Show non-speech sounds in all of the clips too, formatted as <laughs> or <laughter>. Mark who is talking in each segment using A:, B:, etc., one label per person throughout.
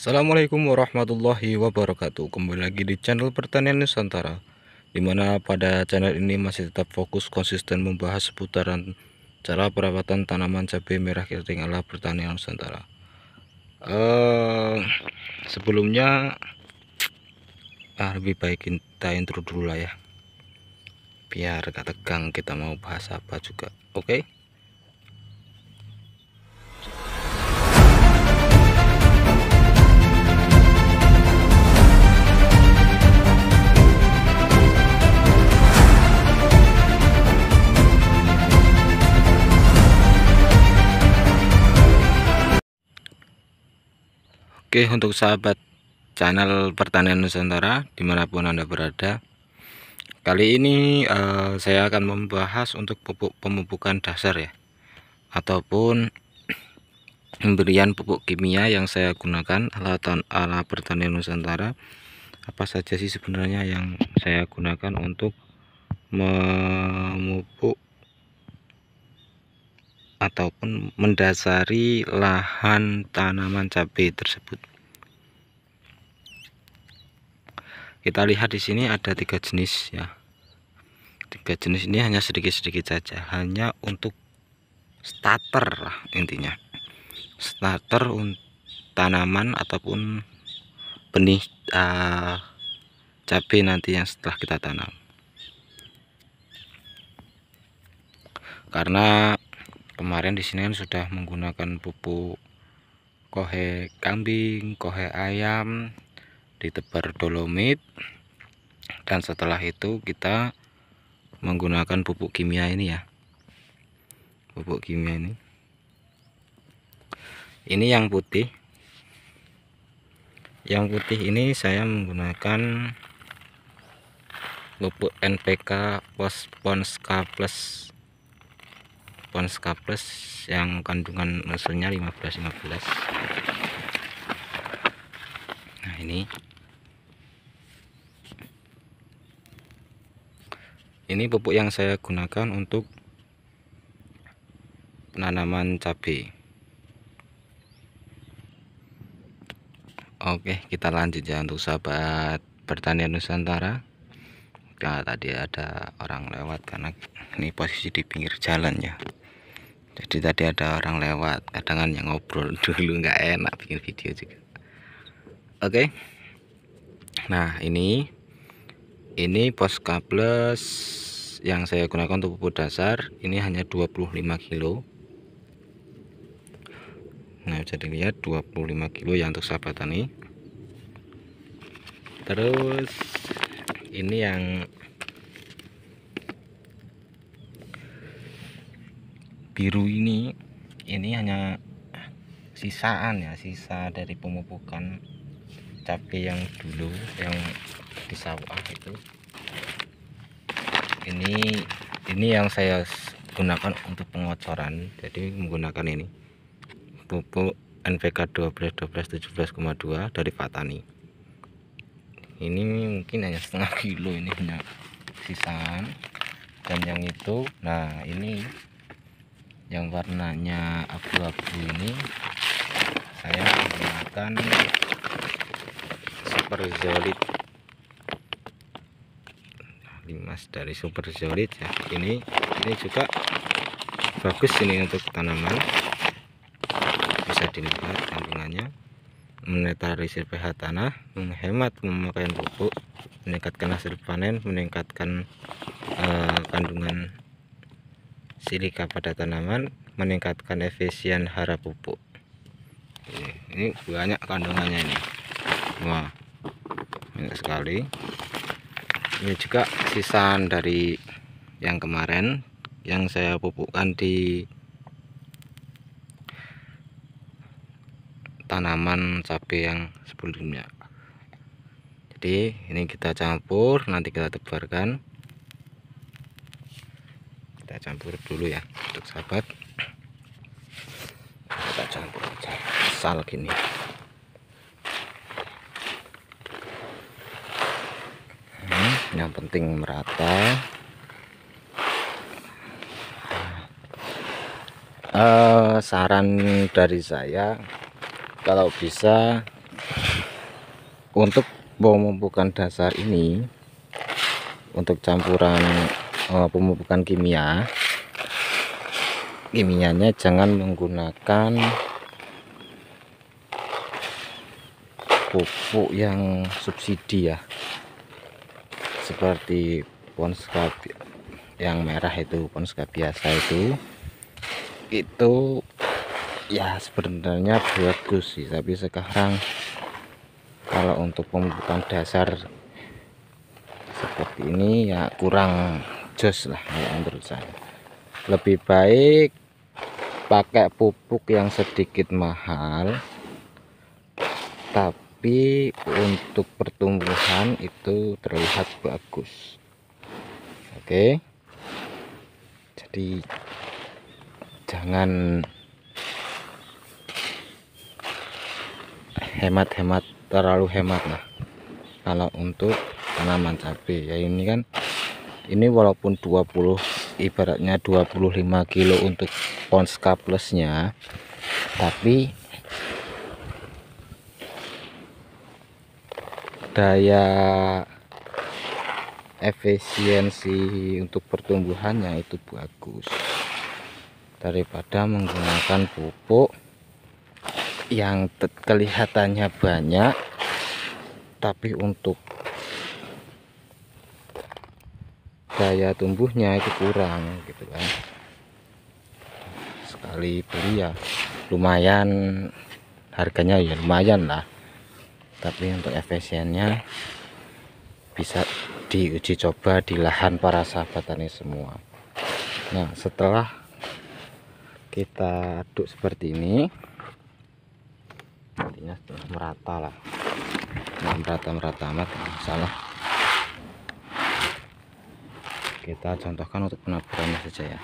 A: Assalamualaikum warahmatullahi wabarakatuh Kembali lagi di channel pertanian Nusantara Dimana pada channel ini masih tetap fokus konsisten membahas seputaran Cara perawatan tanaman cabai merah keriting ala pertanian Nusantara uh, Sebelumnya ah, Lebih baik kita intro dulu lah ya Biar gak tegang kita mau bahas apa juga Oke okay? Oke untuk sahabat channel pertanian Nusantara dimanapun anda berada kali ini uh, saya akan membahas untuk pupuk pemupukan dasar ya ataupun pemberian pupuk kimia yang saya gunakan alat ala pertanian Nusantara apa saja sih sebenarnya yang saya gunakan untuk memupuk ataupun mendasari lahan tanaman cabai tersebut kita lihat di sini ada tiga jenis ya tiga jenis ini hanya sedikit-sedikit saja hanya untuk starter lah intinya starter tanaman ataupun benih uh, cabai nanti yang setelah kita tanam karena kemarin di sini kan sudah menggunakan pupuk kohe kambing kohe ayam ditebar dolomit dan setelah itu kita menggunakan pupuk kimia ini ya pupuk kimia ini ini yang putih yang putih ini saya menggunakan pupuk NPK pospon Plus Ponsca Plus yang kandungan unsurnya 15-15 nah ini ini pupuk yang saya gunakan untuk penanaman cabai Oke kita lanjut ya untuk sahabat pertanian Nusantara nah, tadi ada orang lewat karena ini posisi di pinggir jalan ya jadi tadi ada orang lewat kadang kan yang ngobrol <laughs> dulu nggak enak bikin video juga Oke nah ini ini pos Plus yang saya gunakan untuk pupuk dasar ini hanya 25 kilo nah bisa dilihat 25 kilo yang untuk sahabat tani terus ini yang biru ini ini hanya sisaan ya sisa dari pemupukan cabe yang dulu yang di sawah itu ini ini yang saya gunakan untuk pengocoran jadi menggunakan ini pupuk NPK 12 12 17,2 dari Patani ini mungkin hanya setengah kilo ini hanya sisaan dan yang itu nah ini yang warnanya abu-abu ini saya menggunakan super zolit mas dari super solid ya ini ini juga bagus ini untuk tanaman bisa dilihat kandungannya menetralisir pH tanah menghemat memakai pupuk meningkatkan hasil panen meningkatkan uh, kandungan silika pada tanaman meningkatkan efisien hara pupuk ini, ini banyak kandungannya ini wah banyak sekali ini ya juga sisaan dari yang kemarin yang saya pupukkan di tanaman cabe yang sebelumnya jadi ini kita campur nanti kita tebarkan kita campur dulu ya untuk sahabat kita campur aja ini. gini yang penting merata uh, saran dari saya kalau bisa untuk pemupukan dasar ini untuk campuran uh, eh, pemupukan kimia kimianya jangan menggunakan pupuk yang subsidi ya seperti ponska yang merah itu ponska biasa itu itu ya sebenarnya bagus sih tapi sekarang kalau untuk pembukaan dasar seperti ini ya kurang jos lah ya menurut saya lebih baik pakai pupuk yang sedikit mahal tapi tapi untuk pertumbuhan itu terlihat bagus oke jadi jangan hemat-hemat terlalu hemat lah kalau untuk tanaman cabe ya ini kan ini walaupun 20 ibaratnya 25 kilo untuk pons plusnya tapi daya efisiensi untuk pertumbuhannya itu bagus daripada menggunakan pupuk yang kelihatannya banyak tapi untuk daya tumbuhnya itu kurang gitu kan sekali beli ya lumayan harganya ya lumayan lah tapi untuk efisiennya bisa diuji coba di lahan para sahabat tani semua nah setelah kita aduk seperti ini nantinya setelah merata lah nah, merata merata amat salah kita contohkan untuk penaburannya saja ya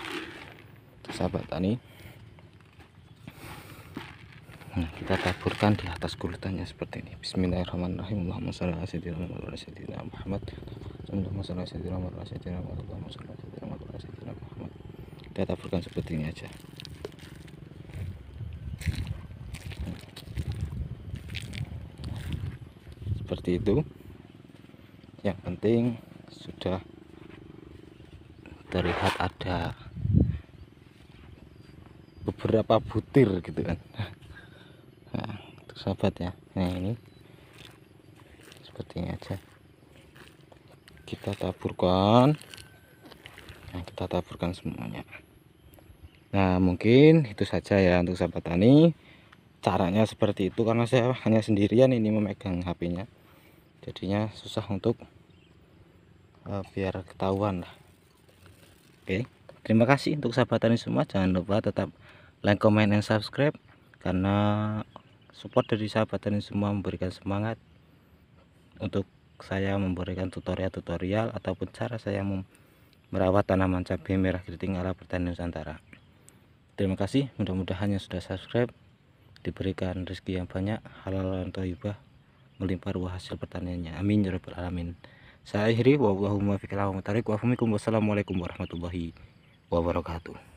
A: sahabat tani nah, kita taburkan di atas kulitannya seperti ini bismillahirrahmanirrahim Allahumma shalli ala sayyidina Muhammad sayyidina Muhammad Allahumma shalli ala sayyidina Muhammad sayyidina Muhammad Allahumma shalli ala sayyidina Muhammad sayyidina Muhammad kita taburkan seperti ini aja seperti itu yang penting sudah terlihat ada beberapa butir gitu kan sahabat ya nah ini seperti ini aja kita taburkan nah kita taburkan semuanya nah mungkin itu saja ya untuk sahabat tani caranya seperti itu karena saya hanya sendirian ini memegang HP-nya jadinya susah untuk uh, biar ketahuan lah oke terima kasih untuk sahabat tani semua jangan lupa tetap like comment and subscribe karena support dari sahabat tani semua memberikan semangat untuk saya memberikan tutorial-tutorial ataupun cara saya merawat tanaman cabai merah keriting ala pertanian Nusantara. Terima kasih, mudah-mudahan yang sudah subscribe diberikan rezeki yang banyak, halal dan thayyibah, melimpah ruah hasil pertaniannya. Amin ya rabbal alamin. Saya akhiri wallahumma fiqil wa Wassalamualaikum warahmatullahi wabarakatuh.